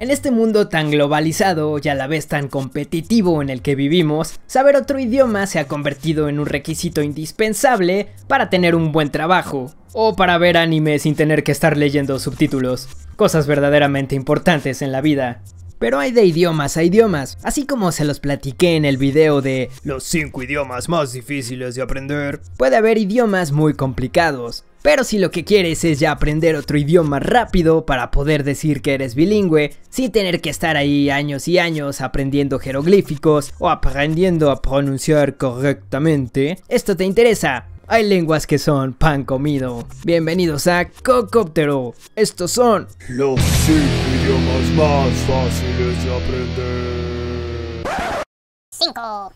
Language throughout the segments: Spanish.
En este mundo tan globalizado y a la vez tan competitivo en el que vivimos, saber otro idioma se ha convertido en un requisito indispensable para tener un buen trabajo o para ver anime sin tener que estar leyendo subtítulos, cosas verdaderamente importantes en la vida. Pero hay de idiomas a idiomas, así como se los platiqué en el video de los 5 idiomas más difíciles de aprender, puede haber idiomas muy complicados, pero si lo que quieres es ya aprender otro idioma rápido para poder decir que eres bilingüe, sin tener que estar ahí años y años aprendiendo jeroglíficos o aprendiendo a pronunciar correctamente, esto te interesa. Hay lenguas que son pan comido. Bienvenidos a Cocóptero. Estos son los 5 idiomas más fáciles de aprender. 5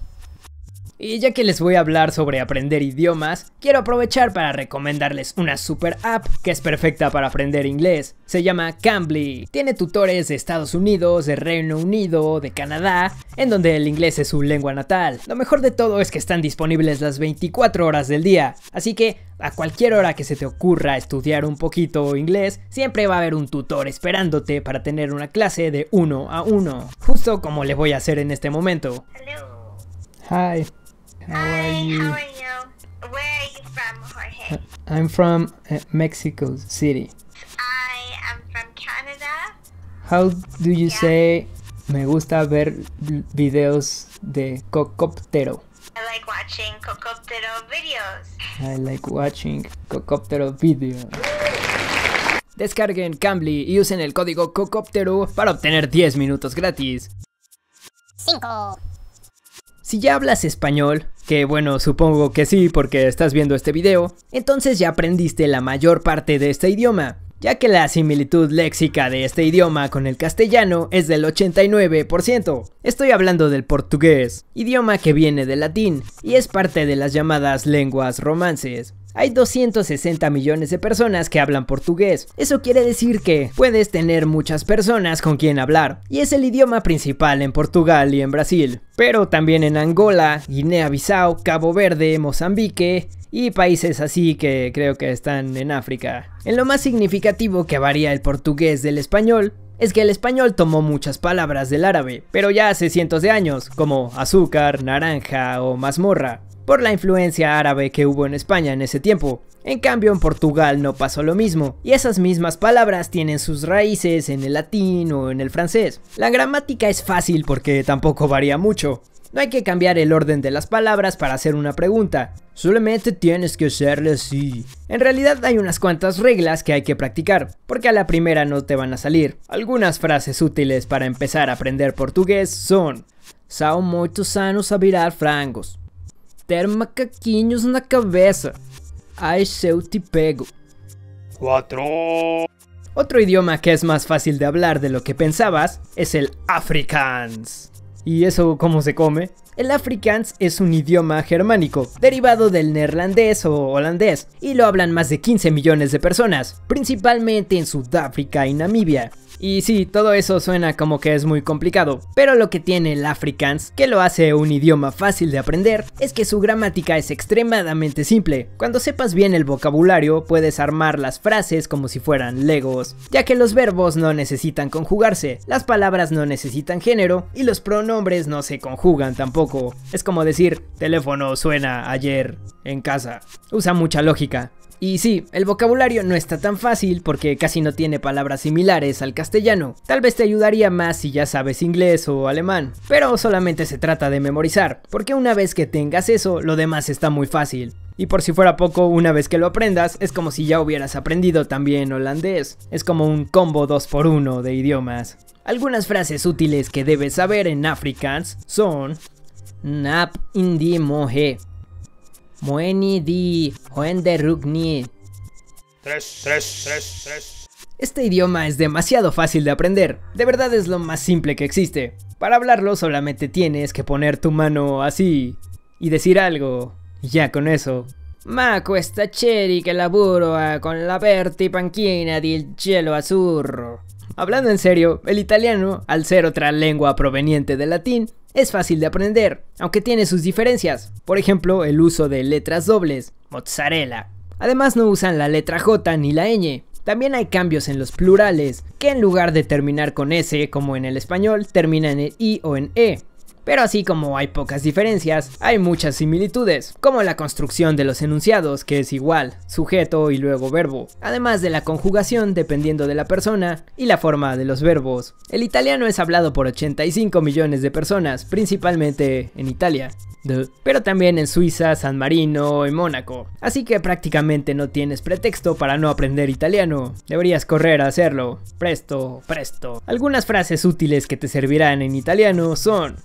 y ya que les voy a hablar sobre aprender idiomas, quiero aprovechar para recomendarles una super app que es perfecta para aprender inglés. Se llama Cambly. Tiene tutores de Estados Unidos, de Reino Unido, de Canadá, en donde el inglés es su lengua natal. Lo mejor de todo es que están disponibles las 24 horas del día, así que a cualquier hora que se te ocurra estudiar un poquito inglés, siempre va a haber un tutor esperándote para tener una clase de uno a uno, justo como le voy a hacer en este momento. Hello. Hi. How Hi, are you? how are you? Where are you from, Jorge? Uh, I'm from uh, Mexico City. I am from Canada. How do you say me gusta ver videos de Cocoptero? I like watching Cocoptero videos. I like watching Cocoptero videos. Descarguen Cambly y usen el código COCOPTERO para obtener 10 minutos gratis. 5 si ya hablas español, que bueno, supongo que sí porque estás viendo este video, entonces ya aprendiste la mayor parte de este idioma, ya que la similitud léxica de este idioma con el castellano es del 89%. Estoy hablando del portugués, idioma que viene del latín y es parte de las llamadas lenguas romances. Hay 260 millones de personas que hablan portugués. Eso quiere decir que puedes tener muchas personas con quien hablar, y es el idioma principal en Portugal y en Brasil, pero también en Angola, Guinea-Bissau, Cabo Verde, Mozambique y países así que creo que están en África. En lo más significativo que varía el portugués del español es que el español tomó muchas palabras del árabe, pero ya hace cientos de años, como azúcar, naranja o mazmorra por la influencia árabe que hubo en España en ese tiempo. En cambio en Portugal no pasó lo mismo, y esas mismas palabras tienen sus raíces en el latín o en el francés. La gramática es fácil porque tampoco varía mucho. No hay que cambiar el orden de las palabras para hacer una pregunta, solamente tienes que hacerle así. En realidad hay unas cuantas reglas que hay que practicar, porque a la primera no te van a salir. Algunas frases útiles para empezar a aprender portugués son São muito anos a virar frangos macaquinhos na cabeça. Ai, se te pego. Otro idioma que es más fácil de hablar de lo que pensabas es el Afrikaans. ¿Y eso cómo se come? El Afrikaans es un idioma germánico, derivado del neerlandés o holandés, y lo hablan más de 15 millones de personas, principalmente en Sudáfrica y Namibia. Y sí, todo eso suena como que es muy complicado, pero lo que tiene el Afrikaans, que lo hace un idioma fácil de aprender, es que su gramática es extremadamente simple. Cuando sepas bien el vocabulario, puedes armar las frases como si fueran legos, ya que los verbos no necesitan conjugarse, las palabras no necesitan género y los pronombres no se conjugan tampoco. Es como decir, teléfono suena ayer en casa. Usa mucha lógica. Y sí, el vocabulario no está tan fácil porque casi no tiene palabras similares al castellano. Tal vez te ayudaría más si ya sabes inglés o alemán, pero solamente se trata de memorizar, porque una vez que tengas eso, lo demás está muy fácil. Y por si fuera poco, una vez que lo aprendas, es como si ya hubieras aprendido también holandés. Es como un combo 2x1 de idiomas. Algunas frases útiles que debes saber en Afrikaans son... Nap in die mohe, Moeni di rugni 3, Este idioma es demasiado fácil de aprender, de verdad es lo más simple que existe. Para hablarlo solamente tienes que poner tu mano así y decir algo, ya con eso. Ma questa cheri che laburo ah, con la verti panchina del cielo azzurro. Hablando en serio, el italiano, al ser otra lengua proveniente del latín, es fácil de aprender, aunque tiene sus diferencias, por ejemplo el uso de letras dobles, mozzarella. Además no usan la letra J ni la ñ. También hay cambios en los plurales, que en lugar de terminar con S como en el español, terminan en I o en E. Pero así como hay pocas diferencias, hay muchas similitudes, como la construcción de los enunciados, que es igual, sujeto y luego verbo, además de la conjugación dependiendo de la persona y la forma de los verbos. El italiano es hablado por 85 millones de personas, principalmente en Italia, pero también en Suiza, San Marino y Mónaco, así que prácticamente no tienes pretexto para no aprender italiano, deberías correr a hacerlo, presto, presto. Algunas frases útiles que te servirán en italiano son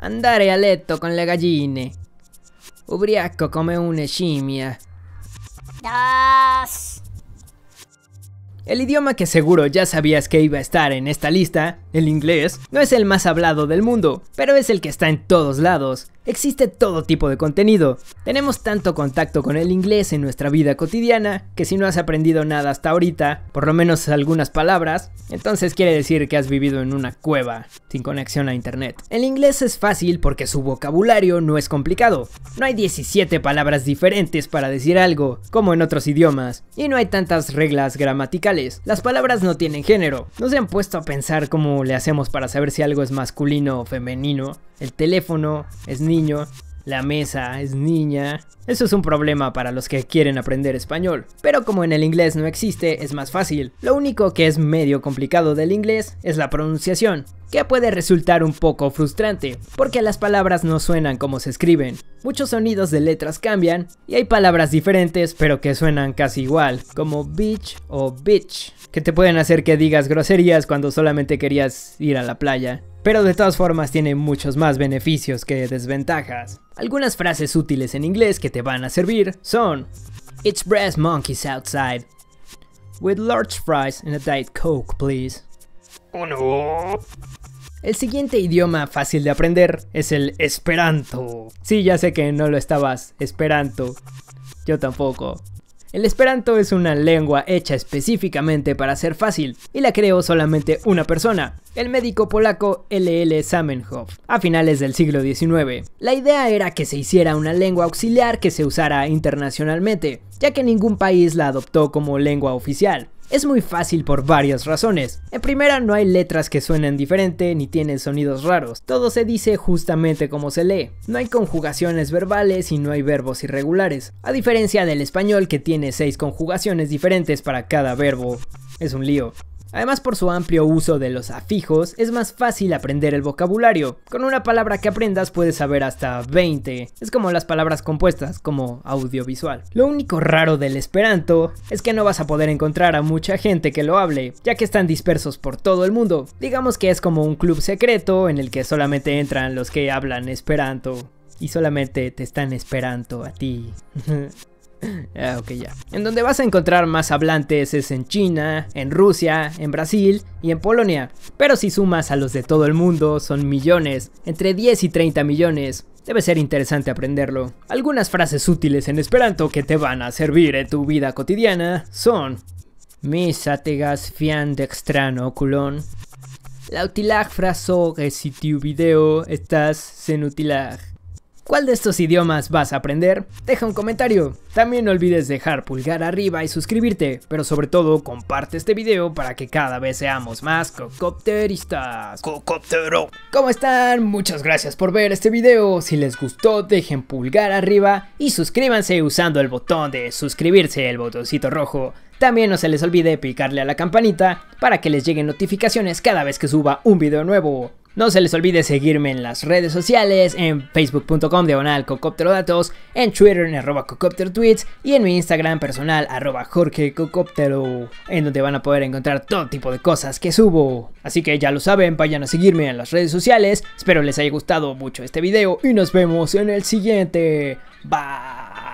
andare a letto con la galline. Ubriaco come una scimmia. Das. El idioma que seguro ya sabías que iba a estar en esta lista, el inglés, no es el más hablado del mundo, pero es el que está en todos lados existe todo tipo de contenido. Tenemos tanto contacto con el inglés en nuestra vida cotidiana que si no has aprendido nada hasta ahorita, por lo menos algunas palabras, entonces quiere decir que has vivido en una cueva sin conexión a internet. El inglés es fácil porque su vocabulario no es complicado. No hay 17 palabras diferentes para decir algo, como en otros idiomas, y no hay tantas reglas gramaticales. Las palabras no tienen género. No se han puesto a pensar cómo le hacemos para saber si algo es masculino o femenino. El teléfono es ni la mesa es niña. Eso es un problema para los que quieren aprender español. Pero como en el inglés no existe, es más fácil. Lo único que es medio complicado del inglés es la pronunciación que puede resultar un poco frustrante, porque las palabras no suenan como se escriben. Muchos sonidos de letras cambian y hay palabras diferentes pero que suenan casi igual, como bitch o bitch, que te pueden hacer que digas groserías cuando solamente querías ir a la playa. Pero de todas formas tiene muchos más beneficios que desventajas. Algunas frases útiles en inglés que te van a servir son It's brass monkeys outside. With large fries and a diet coke, please. Oh el siguiente idioma fácil de aprender es el Esperanto. Sí, ya sé que no lo estabas Esperanto. Yo tampoco. El Esperanto es una lengua hecha específicamente para ser fácil y la creó solamente una persona, el médico polaco L.L. Zamenhof, a finales del siglo XIX. La idea era que se hiciera una lengua auxiliar que se usara internacionalmente, ya que ningún país la adoptó como lengua oficial. Es muy fácil por varias razones. En primera, no hay letras que suenen diferente ni tienen sonidos raros. Todo se dice justamente como se lee. No hay conjugaciones verbales y no hay verbos irregulares. A diferencia del español que tiene seis conjugaciones diferentes para cada verbo. Es un lío. Además por su amplio uso de los afijos es más fácil aprender el vocabulario. Con una palabra que aprendas puedes saber hasta 20. Es como las palabras compuestas, como audiovisual. Lo único raro del esperanto es que no vas a poder encontrar a mucha gente que lo hable, ya que están dispersos por todo el mundo. Digamos que es como un club secreto en el que solamente entran los que hablan esperanto y solamente te están esperando a ti. Ah, ok, ya. En donde vas a encontrar más hablantes es en China, en Rusia, en Brasil y en Polonia. Pero si sumas a los de todo el mundo, son millones, entre 10 y 30 millones. Debe ser interesante aprenderlo. Algunas frases útiles en esperanto que te van a servir en tu vida cotidiana son: Mis ategas fian de extrano culón. La utilag fraso que si tu video estás en utilag. ¿Cuál de estos idiomas vas a aprender? Deja un comentario. También no olvides dejar pulgar arriba y suscribirte, pero sobre todo comparte este video para que cada vez seamos más cocopteristas. Cocoptero. ¿Cómo están? Muchas gracias por ver este video. Si les gustó, dejen pulgar arriba y suscríbanse usando el botón de suscribirse, el botoncito rojo. También no se les olvide picarle a la campanita para que les lleguen notificaciones cada vez que suba un video nuevo. No se les olvide seguirme en las redes sociales, en facebook.com diagonal cocopterodatos, en twitter en arroba cocopterotweets y en mi instagram personal arroba jorge en donde van a poder encontrar todo tipo de cosas que subo. Así que ya lo saben, vayan a seguirme en las redes sociales, espero les haya gustado mucho este video y nos vemos en el siguiente. Bye.